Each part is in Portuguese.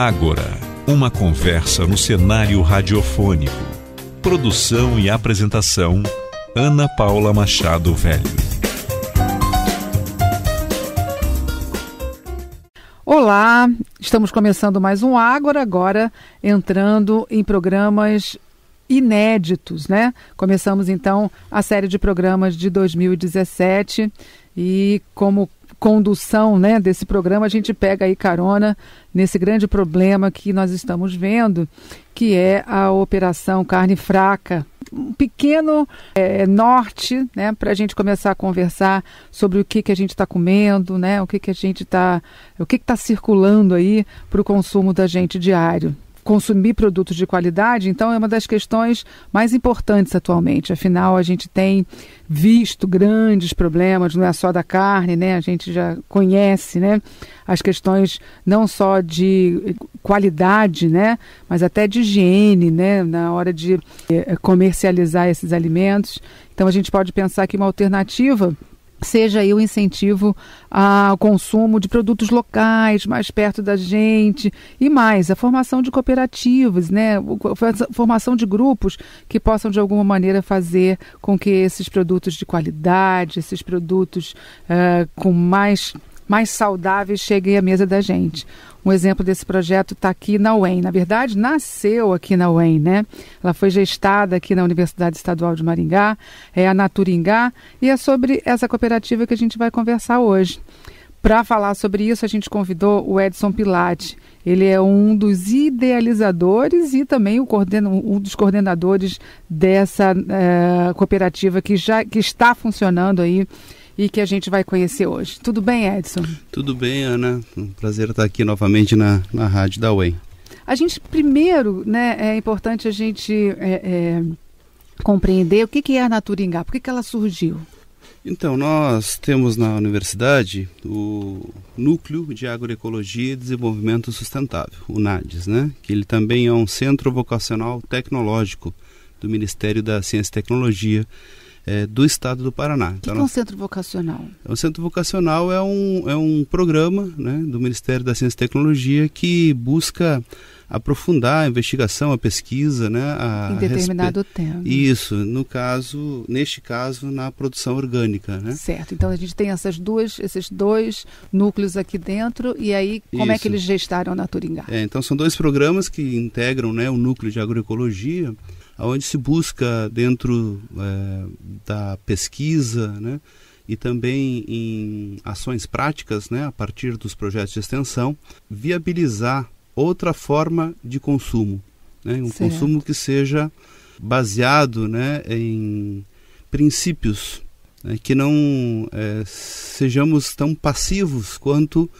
Agora, uma conversa no cenário radiofônico. Produção e apresentação: Ana Paula Machado Velho. Olá, estamos começando mais um Ágora, agora entrando em programas inéditos, né? Começamos então a série de programas de 2017 e como condução né, desse programa, a gente pega aí carona nesse grande problema que nós estamos vendo, que é a Operação Carne Fraca. Um pequeno é, norte né, para a gente começar a conversar sobre o que, que a gente está comendo, né, o que, que a gente está. o que está circulando aí para o consumo da gente diário consumir produtos de qualidade, então é uma das questões mais importantes atualmente. Afinal, a gente tem visto grandes problemas, não é só da carne, né? A gente já conhece, né? As questões não só de qualidade, né? Mas até de higiene, né? Na hora de eh, comercializar esses alimentos. Então a gente pode pensar que uma alternativa seja aí o incentivo ao consumo de produtos locais, mais perto da gente, e mais, a formação de cooperativas, né? A formação de grupos que possam, de alguma maneira, fazer com que esses produtos de qualidade, esses produtos uh, com mais mais saudáveis cheguem à mesa da gente. Um exemplo desse projeto está aqui na UEM. Na verdade, nasceu aqui na UEM, né? Ela foi gestada aqui na Universidade Estadual de Maringá, é a Naturingá, e é sobre essa cooperativa que a gente vai conversar hoje. Para falar sobre isso, a gente convidou o Edson Pilate. Ele é um dos idealizadores e também coordena, um dos coordenadores dessa é, cooperativa que já que está funcionando aí e que a gente vai conhecer hoje. Tudo bem, Edson? Tudo bem, Ana. Um prazer estar aqui novamente na, na Rádio da UEM. A gente, primeiro, né, é importante a gente é, é, compreender o que, que é a Naturingá, por que, que ela surgiu? Então, nós temos na universidade o Núcleo de Agroecologia e Desenvolvimento Sustentável, o NADES, né? que ele também é um centro vocacional tecnológico do Ministério da Ciência e Tecnologia, é, do estado do Paraná. O que, então, que é um centro vocacional? O é centro vocacional é um, é um programa né, do Ministério da Ciência e Tecnologia que busca aprofundar a investigação, a pesquisa, né? A em determinado respe... Isso, no caso, neste caso, na produção orgânica, né? Certo. Então a gente tem essas duas, esses dois núcleos aqui dentro e aí como Isso. é que eles gestaram na Turingá? É, então são dois programas que integram, né, o núcleo de agroecologia onde se busca dentro é, da pesquisa né, e também em ações práticas, né, a partir dos projetos de extensão, viabilizar outra forma de consumo. Né, um certo. consumo que seja baseado né, em princípios, né, que não é, sejamos tão passivos quanto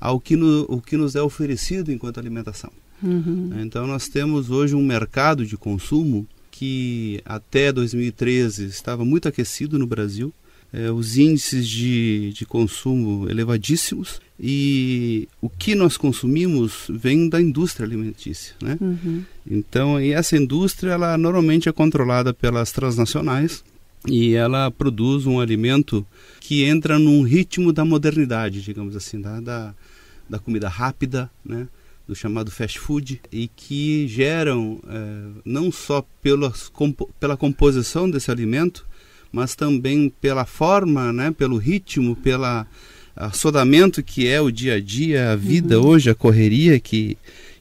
ao que, no, o que nos é oferecido enquanto alimentação. Uhum. Então nós temos hoje um mercado de consumo que até 2013 estava muito aquecido no Brasil, é, os índices de, de consumo elevadíssimos e o que nós consumimos vem da indústria alimentícia, né? Uhum. Então, e essa indústria ela normalmente é controlada pelas transnacionais e ela produz um alimento que entra num ritmo da modernidade, digamos assim, da, da, da comida rápida, né? do chamado fast food e que geram é, não só compo pela composição desse alimento, mas também pela forma, né, pelo ritmo, pelo assodamento que é o dia a dia, a vida uhum. hoje, a correria que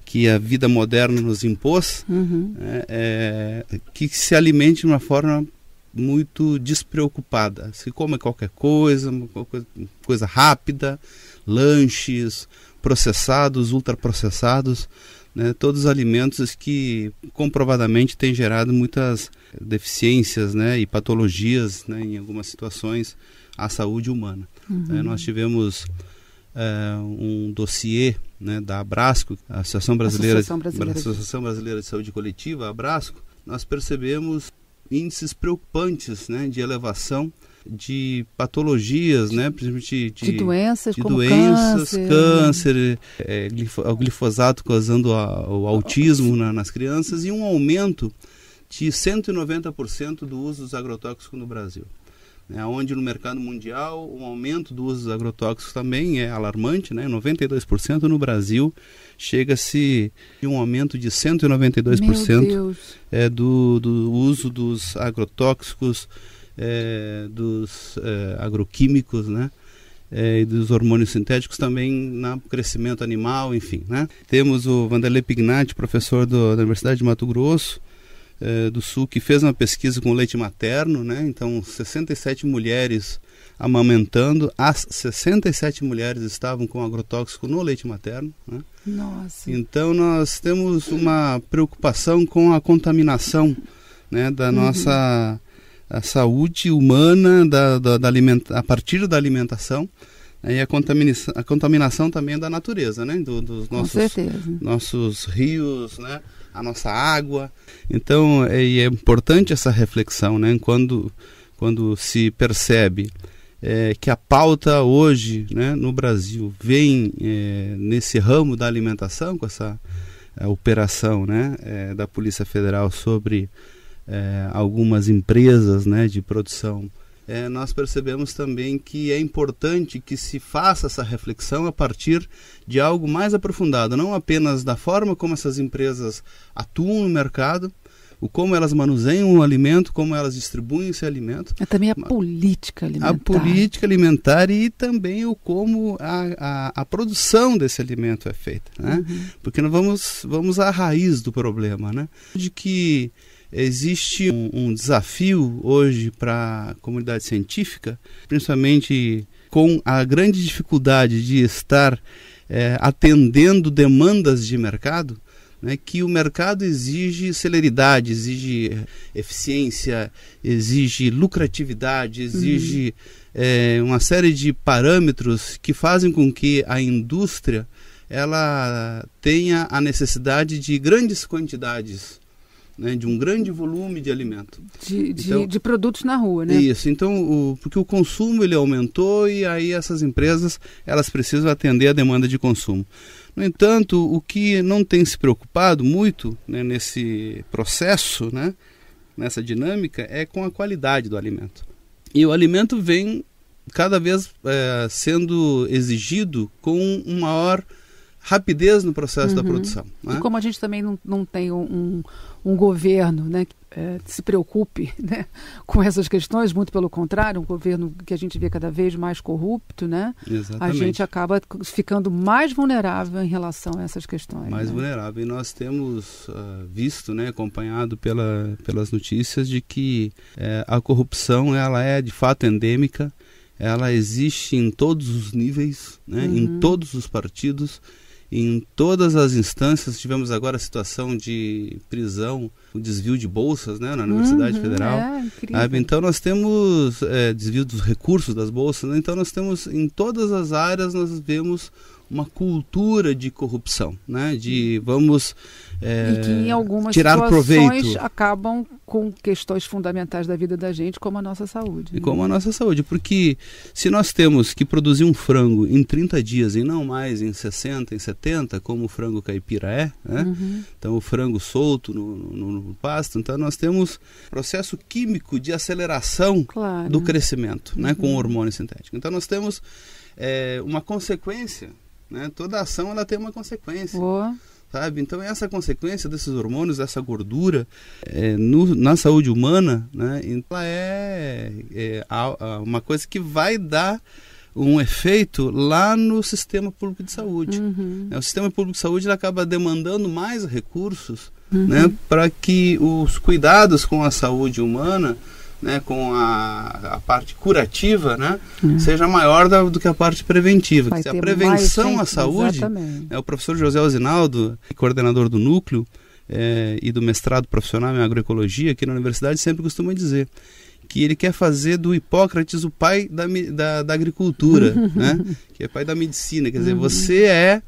que a vida moderna nos impôs, uhum. é, é, que se alimente de uma forma muito despreocupada. Se come qualquer coisa, coisa, coisa rápida, lanches, processados, ultraprocessados, né, todos os alimentos que comprovadamente têm gerado muitas deficiências né, e patologias né, em algumas situações à saúde humana. Uhum. É, nós tivemos é, um dossiê né, da Abrasco, Associação Brasileira, Associação Brasileira, de, Associação Brasileira de Saúde Coletiva, Abrasco, nós percebemos índices preocupantes né, de elevação de patologias, né? principalmente de, de doenças, de doenças câncer, câncer é, o glifosato causando a, o autismo na, nas crianças e um aumento de 190% do uso dos agrotóxicos no Brasil. É, onde no mercado mundial o aumento do uso dos agrotóxicos também é alarmante, né? 92% no Brasil chega-se um aumento de 192% é, do, do uso dos agrotóxicos é, dos é, agroquímicos, né? É, e dos hormônios sintéticos também no crescimento animal, enfim. Né? Temos o Vanderlei Pignatti, professor do, da Universidade de Mato Grosso é, do Sul, que fez uma pesquisa com leite materno, né? então 67 mulheres amamentando, as 67 mulheres estavam com agrotóxico no leite materno. Né? Nossa. Então nós temos uma preocupação com a contaminação né, da uhum. nossa a saúde humana da, da, da alimenta, a partir da alimentação né, e a contaminação, a contaminação também da natureza, né? Do, dos nossos, nossos rios, né? A nossa água. Então, é, é importante essa reflexão, né? Quando, quando se percebe é, que a pauta hoje né, no Brasil vem é, nesse ramo da alimentação, com essa é, operação né, é, da Polícia Federal sobre é, algumas empresas né, de produção, é, nós percebemos também que é importante que se faça essa reflexão a partir de algo mais aprofundado, não apenas da forma como essas empresas atuam no mercado, o como elas manuseiam o alimento, como elas distribuem esse alimento. É também a política alimentar. A política alimentar e também o como a, a, a produção desse alimento é feita. Né? Uhum. Porque nós vamos, vamos à raiz do problema, né? De que existe um, um desafio hoje para a comunidade científica, principalmente com a grande dificuldade de estar é, atendendo demandas de mercado, né, que o mercado exige celeridade, exige é, eficiência, exige lucratividade, exige uhum. é, uma série de parâmetros que fazem com que a indústria ela tenha a necessidade de grandes quantidades né, de um grande volume de alimento. De, de, então, de, produtos na rua, né? Isso, então, o, porque o consumo ele aumentou e aí essas empresas elas precisam atender a demanda de consumo. No entanto, o que não tem se preocupado muito né, nesse processo, né, nessa dinâmica, é com a qualidade do alimento. E o alimento vem cada vez é, sendo exigido com um maior rapidez no processo uhum. da produção. Né? E como a gente também não, não tem um, um governo né, que é, se preocupe né, com essas questões, muito pelo contrário, um governo que a gente vê cada vez mais corrupto, né, a gente acaba ficando mais vulnerável em relação a essas questões. Mais né? vulnerável. E nós temos uh, visto, né, acompanhado pela, pelas notícias, de que é, a corrupção ela é de fato endêmica, ela existe em todos os níveis, né, uhum. em todos os partidos em todas as instâncias, tivemos agora a situação de prisão, o desvio de bolsas né, na Universidade uhum, Federal. É, ah, então, nós temos é, desvio dos recursos das bolsas. Né? Então, nós temos em todas as áreas, nós vemos uma cultura de corrupção, né? De vamos é, e que em algumas tirar proveito acabam com questões fundamentais da vida da gente, como a nossa saúde. E né? como a nossa saúde, porque se nós temos que produzir um frango em 30 dias e não mais em 60, em 70, como o frango caipira é, né? Uhum. Então o frango solto no, no, no, pasto, então nós temos processo químico de aceleração claro. do crescimento, né? Uhum. Com o hormônio sintético. Então nós temos é, uma consequência né? Toda ação ela tem uma consequência. Boa. Sabe? Então essa consequência desses hormônios, dessa gordura é, no, na saúde humana, né? ela é, é a, a, uma coisa que vai dar um efeito lá no sistema público de saúde. Uhum. Né? O sistema público de saúde acaba demandando mais recursos uhum. né, para que os cuidados com a saúde humana né, com a, a, parte curativa, né, é. seja maior da, do que a parte preventiva. a prevenção à saúde, é o professor José Osinaldo, coordenador do núcleo é, e do mestrado profissional em agroecologia aqui na universidade, sempre costuma dizer que ele quer fazer do Hipócrates o pai da, da, da agricultura, né, que é pai da medicina. Quer dizer, uhum. você é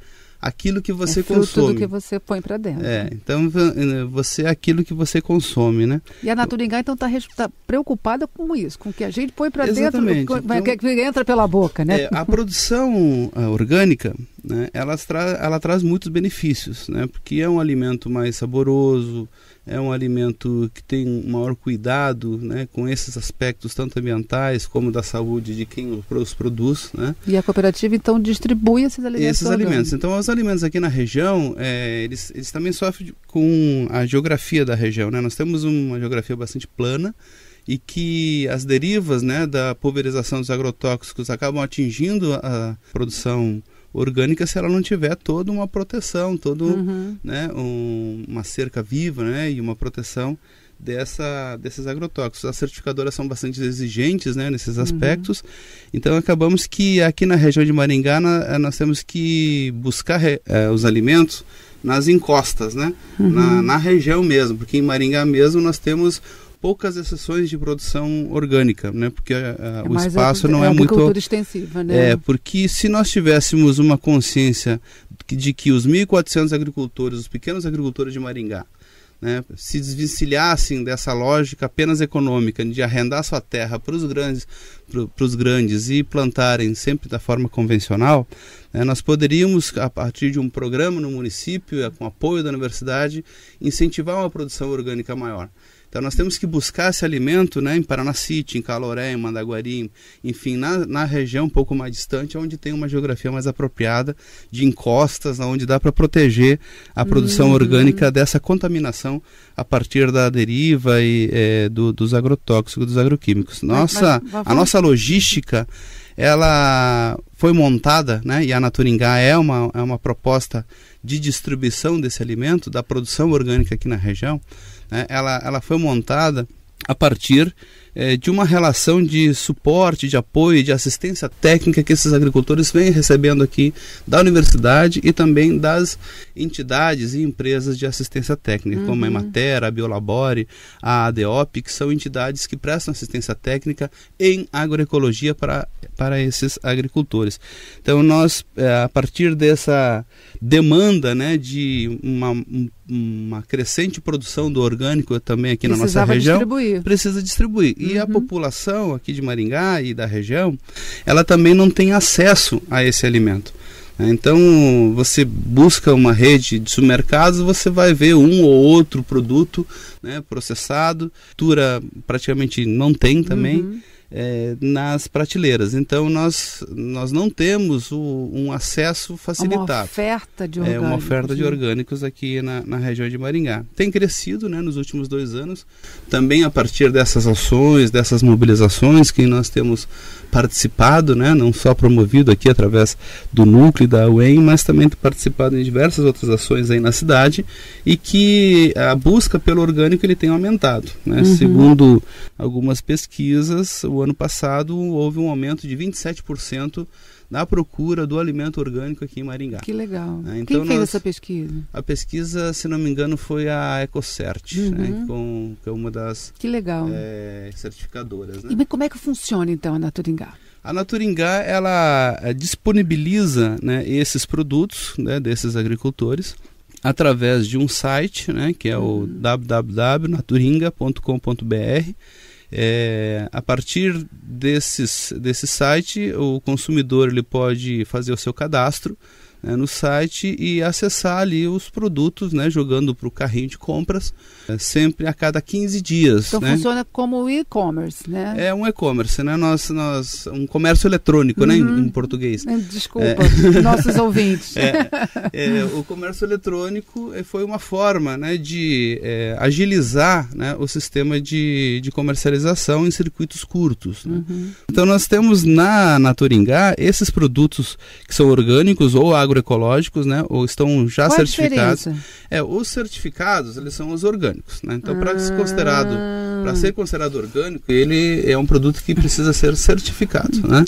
aquilo que você é consome. tudo que você põe para dentro. É, então eh, você é aquilo que você consome, né? E a Naturingá então está tá preocupada com isso, com o que a gente põe para dentro, o então, que, entra pela boca, né? É, a produção ah, orgânica, né, ela, tra ela traz muitos benefícios, né? Porque é um alimento mais saboroso, é um alimento que tem maior cuidado né, com esses aspectos, tanto ambientais como da saúde de quem os produz. Né? E a cooperativa, então, distribui esses alimentos? Esses alimentos. Então, os alimentos aqui na região, é, eles, eles também sofrem com a geografia da região. Né? Nós temos uma geografia bastante plana e que as derivas né, da pulverização dos agrotóxicos acabam atingindo a produção orgânica se ela não tiver toda uma proteção, todo uhum. né, um, uma cerca viva né, e uma proteção dessa, desses agrotóxicos. As certificadoras são bastante exigentes né, nesses uhum. aspectos, uhum. então acabamos que aqui na região de Maringá na, eh, nós temos que buscar re, eh, os alimentos nas encostas, né, uhum. na, na região mesmo, porque em Maringá mesmo nós temos poucas exceções de produção orgânica, né? Porque uh, o espaço a, é não é, é muito extensiva, né? É, porque se nós tivéssemos uma consciência de que os 1.400 agricultores, os pequenos agricultores de Maringá, né, se desvencilhassem dessa lógica apenas econômica de arrendar sua terra para os grandes, para os grandes e plantarem sempre da forma convencional, né, nós poderíamos, a partir de um programa no município, é, com apoio da universidade, incentivar uma produção orgânica maior. Então nós temos que buscar esse alimento né, em Paranacite, em Caloré, em Mandaguari, enfim, na, na região um pouco mais distante, onde tem uma geografia mais apropriada de encostas, onde dá para proteger a produção uhum. orgânica dessa contaminação a partir da deriva e é, do, dos agrotóxicos, dos agroquímicos. Nossa, mas, mas, a nossa logística ela foi montada, né, e a Naturingá é uma, é uma proposta de distribuição desse alimento, da produção orgânica aqui na região, né, ela, ela foi montada a partir é, de uma relação de suporte, de apoio, de assistência técnica que esses agricultores vêm recebendo aqui da universidade e também das entidades e empresas de assistência técnica, uhum. como a Ematera, uhum. a Biolabore, a ADOP, que são entidades que prestam assistência técnica em agroecologia para, para esses agricultores. Então, nós, é, a partir dessa demanda né, de uma, uma crescente produção do orgânico também aqui Precisava na nossa região, distribuir. precisa distribuir. E uhum. a população aqui de Maringá e da região, ela também não tem acesso a esse alimento. Né? Então, você busca uma rede de supermercados, você vai ver um ou outro produto né, processado. Tura praticamente não tem também. Uhum é, nas prateleiras. Então nós, nós não temos o, um acesso facilitado. Uma oferta de orgânicos. É uma oferta de né? orgânicos aqui na, na região de Maringá. Tem crescido né, nos últimos dois anos, também a partir dessas ações, dessas mobilizações que nós temos participado, né, não só promovido aqui através do núcleo da UEM, mas também participado em diversas outras ações aí na cidade e que a busca pelo orgânico ele tem aumentado. Né? Uhum. Segundo algumas pesquisas, o ano passado houve um aumento de 27% na procura do alimento orgânico aqui em Maringá. Que legal. É, então Quem nós, fez essa pesquisa? A pesquisa, se não me engano, foi a EcoCert, né? uhum. né, com, que é uma das que legal. É, certificadoras. Né? E como é que funciona então a Naturingá? A Naturingá ela é, disponibiliza né, esses produtos né, desses agricultores através de um site, né, que é o uhum. www.naturinga.com.br é, a partir desses, desse site, o consumidor ele pode fazer o seu cadastro, né, no site e acessar ali os produtos, né, jogando para o carrinho de compras, é, sempre a cada 15 dias. Então né? funciona como e-commerce, né? É um e-commerce, né? Nós, nós, um comércio eletrônico, uhum. né, em, uhum. em, português. É, desculpa, é. nossos ouvintes. É, é, o comércio eletrônico é, foi uma forma né, de agilizar né, o sistema de, de comercialização em circuitos curtos. Né? Uhum. Então nós temos na, na esses produtos que são orgânicos ou agro agroecológicos, né? Ou estão já Qual é certificados. É, os certificados, eles são os orgânicos, né? Então, ah. para ser considerado, para ser considerado orgânico, ele é um produto que precisa ser certificado, né?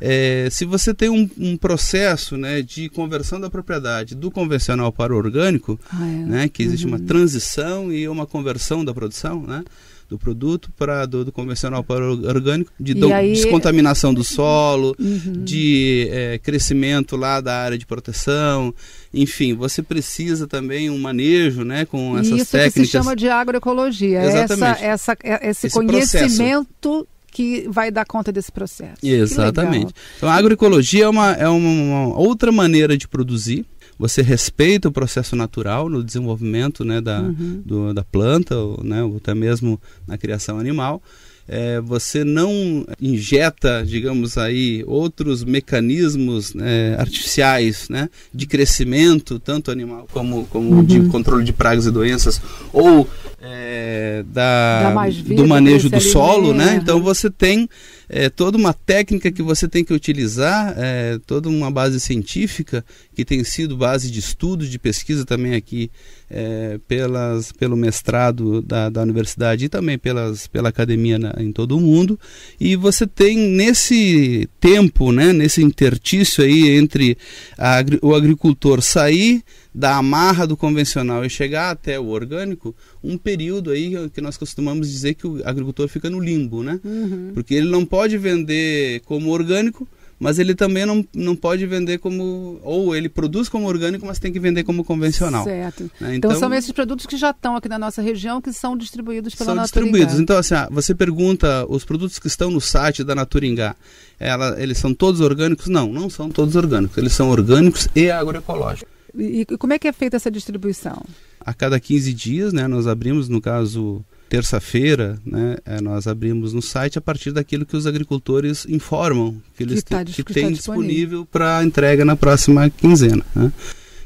É, se você tem um, um, processo, né, de conversão da propriedade do convencional para o orgânico, ah, é. né, que existe uhum. uma transição e uma conversão da produção, né? do produto para do, do, convencional para orgânico, de do, aí... descontaminação do solo, uhum. de é, crescimento lá da área de proteção, enfim, você precisa também um manejo, né, com essas Isso técnicas. Isso se chama de agroecologia, Exatamente. Essa, essa, é, esse, esse conhecimento processo que vai dar conta desse processo. Exatamente. Então, a agroecologia é uma, é uma, uma outra maneira de produzir, você respeita o processo natural no desenvolvimento né, da, uhum. do, da planta, ou, né, ou até mesmo na criação animal. É, você não injeta, digamos aí, outros mecanismos é, artificiais né, de crescimento, tanto animal como, como uhum. de controle de pragas e doenças, ou é, da, vida, do manejo do solo, né? Então você tem é, toda uma técnica que você tem que utilizar, é, toda uma base científica que tem sido base de estudo, de pesquisa também aqui é, pelas, pelo mestrado da, da universidade e também pelas, pela academia na, em todo o mundo. E você tem nesse tempo, né, nesse intertício aí entre a, o agricultor sair da amarra do convencional e chegar até o orgânico, um período aí que nós costumamos dizer que o agricultor fica no limbo, né? Uhum. Porque ele não pode vender como orgânico, mas ele também não, não pode vender como. Ou ele produz como orgânico, mas tem que vender como convencional. Certo. Né? Então, então, são esses produtos que já estão aqui na nossa região que são distribuídos pela são Naturingá. São distribuídos. Então, assim, ah, você pergunta os produtos que estão no site da Naturingá, ela, eles são todos orgânicos? Não, não são todos orgânicos. Eles são orgânicos e agroecológicos. E, e como é que é feita essa distribuição? a cada 15 dias, né? Nós abrimos, no caso, terça-feira, né, eh, nós abrimos no site a partir daquilo que os agricultores informam que eles que, tá, que, que têm tá disponível para entrega na próxima quinzena. Né?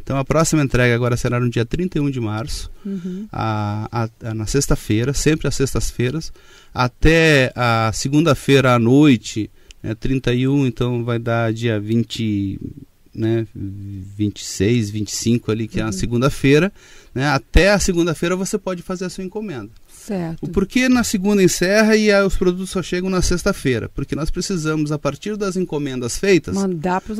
Então a próxima entrega agora será no dia 31 de março, uhum. a, a, a, na sexta-feira, sempre às sextas-feiras, até a segunda-feira à noite, né, 31, então vai dar dia 20, né, 26, 25 ali, que é uhum. é a segunda-feira, né, até a segunda-feira você pode fazer a sua encomenda. Certo. O porquê na segunda encerra e os produtos só chegam na sexta-feira? Porque nós precisamos, a partir das encomendas feitas, mandar para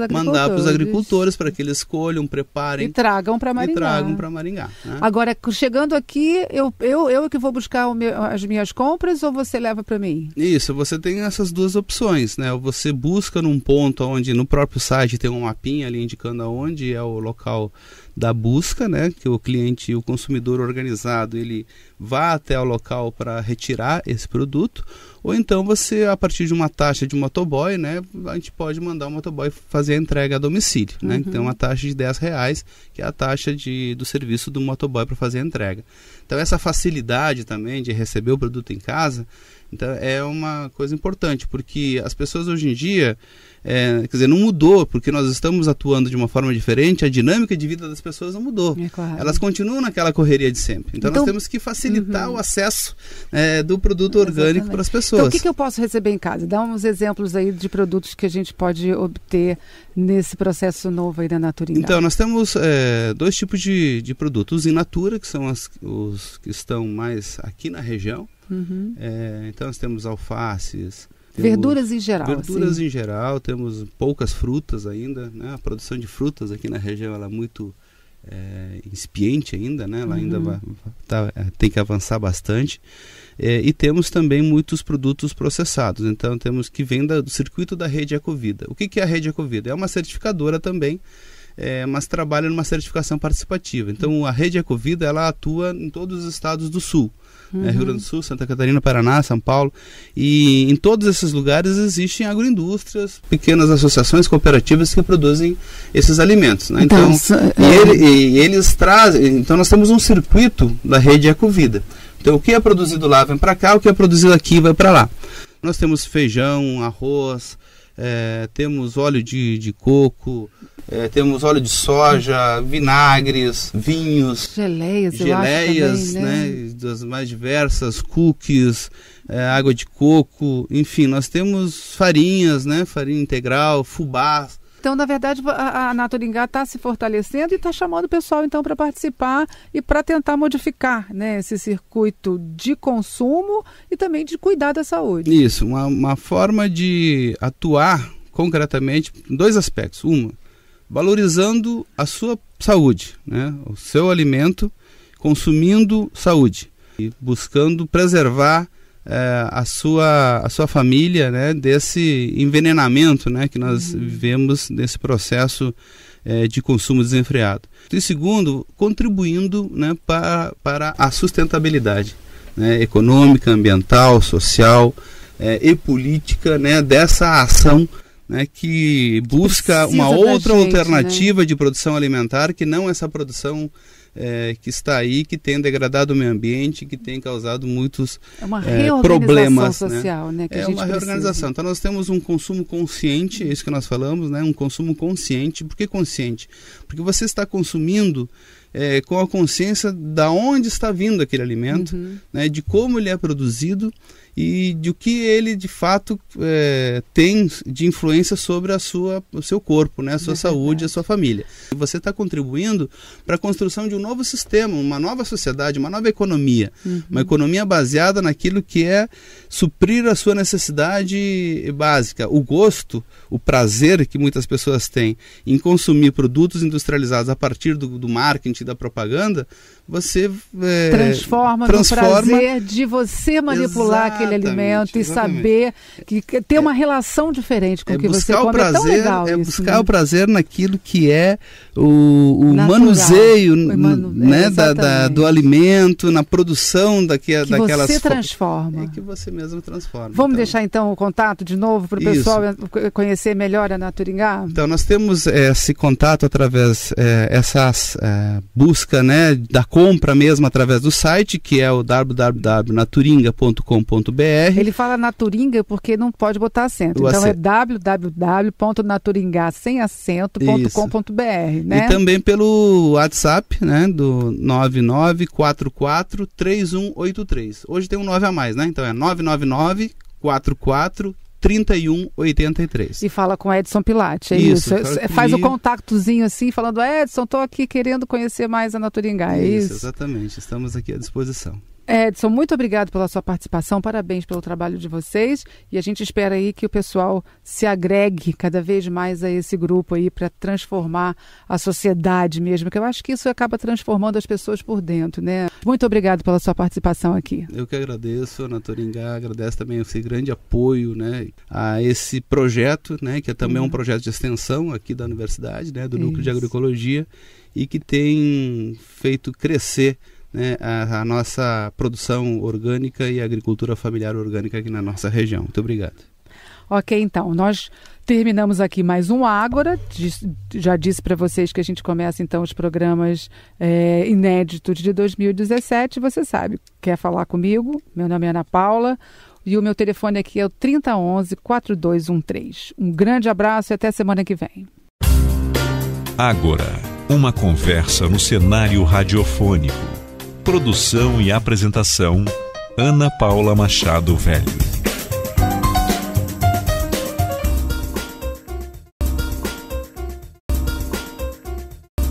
os agricultores para que eles escolham, preparem. E tragam para Maringá. tragam para Maringá. Né? Agora, chegando aqui, eu, eu, eu é que vou buscar meu, as minhas compras ou você leva para mim? Isso, você tem essas duas opções, né? Você busca num ponto onde no próprio site tem um mapinha ali indicando aonde é o local da busca, né, que o cliente, o consumidor organizado, ele vá até o local para retirar esse produto, ou então você a partir de uma taxa de motoboy, né, a gente pode mandar o motoboy fazer a entrega a domicílio, né? Uhum. Então uma taxa de 10 reais, que é a taxa de, do serviço do motoboy para fazer a entrega. Então essa facilidade também de receber o produto em casa, então é uma coisa importante, porque as pessoas hoje em dia, é, quer dizer, não mudou, porque nós estamos atuando de uma forma diferente, a dinâmica de vida das pessoas não mudou. É claro. Elas continuam naquela correria de sempre. Então, então nós temos que facilitar uhum. o acesso é, do produto orgânico para as pessoas. Então, o que, que eu posso receber em casa? Dá uns exemplos aí de produtos que a gente pode obter nesse processo novo aí da Naturinha? Então, nós temos é, dois tipos de, de produtos in natura, que são as, os que estão mais aqui na região, Uhum. É, então nós temos alfaces. Temos verduras em geral. Verduras em geral, temos poucas frutas ainda. Né? A produção de frutas aqui na região ela é muito é, incipiente ainda, né? ela uhum. ainda vai, tá, é, tem que avançar bastante. É, e temos também muitos produtos processados, então temos que vem do circuito da rede Ecovida. O que, que é a rede Ecovida? É uma certificadora também é, mas trabalha numa certificação participativa. Então, a rede Ecovida ela atua em todos os estados do Sul uhum. né, Rio Grande do Sul, Santa Catarina, Paraná, São Paulo. E em todos esses lugares existem agroindústrias, pequenas associações, cooperativas que produzem esses alimentos. Né? Então, então é... e, ele, e eles trazem. Então, nós temos um circuito da rede Ecovida. Então, o que é produzido lá vem para cá, o que é produzido aqui vai para lá. Nós temos feijão, arroz, é, temos óleo de, de coco, é, temos óleo de soja, vinagres, vinhos, geleias, geleias também, né? né? das mais diversas, cookies, é, água de coco, enfim, nós temos farinhas, né, farinha integral, fubás, então, na verdade, a, a Naturingá está se fortalecendo e está chamando o pessoal, então, para participar e para tentar modificar né, esse circuito de consumo e também de cuidar da saúde. Isso, uma, uma forma de atuar concretamente em dois aspectos. Uma, valorizando a sua saúde, né, o seu alimento, consumindo saúde e buscando preservar é, a, sua, a sua família né, desse envenenamento né, que nós uhum. vivemos nesse processo é, de consumo desenfreado. E segundo, contribuindo né, para, para a sustentabilidade né, econômica, ambiental, social é, e política né, dessa ação né, que busca uma outra gente, né? alternativa né? de produção alimentar que não essa produção é, que está aí, que tem degradado o meio ambiente, que tem causado muitos é uma é, problemas. Né? Social, né? né é uma reorganização. Precisa. Então nós temos um consumo consciente, é isso que nós falamos, né? um consumo consciente. Por que consciente? Porque você está consumindo é, com a consciência da onde está vindo aquele alimento, uhum. né? de como ele é produzido e de o que ele de fato é, tem de influência sobre a sua, o seu corpo, né, a sua é saúde, a sua família. E você está contribuindo para a construção de um novo sistema, uma nova sociedade, uma nova economia, uhum. uma economia baseada naquilo que é suprir a sua necessidade básica, o gosto, o prazer que muitas pessoas têm em consumir produtos industrializados a partir do, do marketing da propaganda você é, transforma, transforma no prazer de você manipular aquele alimento e saber que, que ter uma é. relação diferente com é, o que você come. É o prazer, é, é isso, buscar né? o prazer naquilo que é o, o manuseio o né, da, da, do alimento, na produção daqui, que daquelas... Que você transforma. É que você mesmo transforma. Vamos então. deixar então o contato de novo para o pessoal conhecer melhor a Naturingá? Então, nós temos é, esse contato através, é, essa busca né, da compra mesmo através do site, que é o www.naturinga.com.br. Ele fala Naturinga porque não pode botar acento. O então é acento. é www.naturingasemacento.com.br, né? E também pelo WhatsApp, né, do 99443183. Hoje tem um 9 a mais, né? Então é 999 44 3183. E fala com Edson Pilate, é isso. isso. Faz comigo. o contactozinho assim, falando: Edson, estou aqui querendo conhecer mais a Naturingá. É isso, isso, exatamente. Estamos aqui à disposição. Edson, muito obrigado pela sua participação, parabéns pelo trabalho de vocês e a gente espera aí que o pessoal se agregue cada vez mais a esse grupo aí para transformar a sociedade mesmo, que eu acho que isso acaba transformando as pessoas por dentro, né? Muito obrigado pela sua participação aqui. Eu que agradeço, Ana Toringá, agradeço também esse grande apoio, né, a esse projeto, né, que é também uhum. um projeto de extensão aqui da universidade, né, do Núcleo de Agroecologia e que tem feito crescer né, a, a, nossa produção orgânica e agricultura familiar orgânica aqui na nossa região. Muito obrigado. Ok, então, nós terminamos aqui mais um Ágora. Já disse para vocês que a gente começa então os programas é, inéditos de 2017. Você sabe, quer falar comigo? Meu nome é Ana Paula. E o meu telefone aqui é o 3011-4213. Um grande abraço e até semana que vem. Agora, uma conversa no cenário radiofônico. Produção e apresentação: Ana Paula Machado Velho.